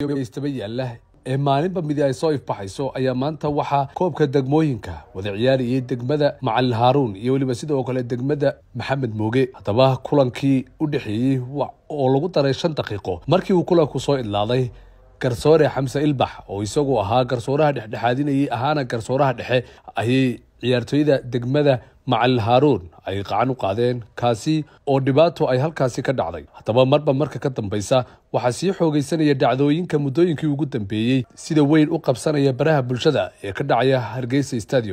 istaba yaalla ee maalinba midi ay soo ifbaxayso ayaa maanta waxaa koobka degmooyinka wada ciyaariyey degmada macalin haaruun iyo weliba sidoo kale degmada maxamed mooge haddaba kulankii u dhexeeyey oo lagu daray shan daqiiqo markii uu kulanku soo idlaaday garsoore xamse ilbax oo isagu ahaa garsooraha dhexdhexaadinayay ahaana garsooraha dhexe ayay ciyaartooyada degmada macalin haaruun ay qacan u qaadeen kaasi oo dhibaato ay halkaasi ka dhacday haddaba marba marka ka dambaysa waxaa sii xoogaysanaya dhacdooyinka muddooyinkii ugu dambeeyey sida weyn u qabsanaya baraha bulshada ee ka dhacaya hargeysa stadium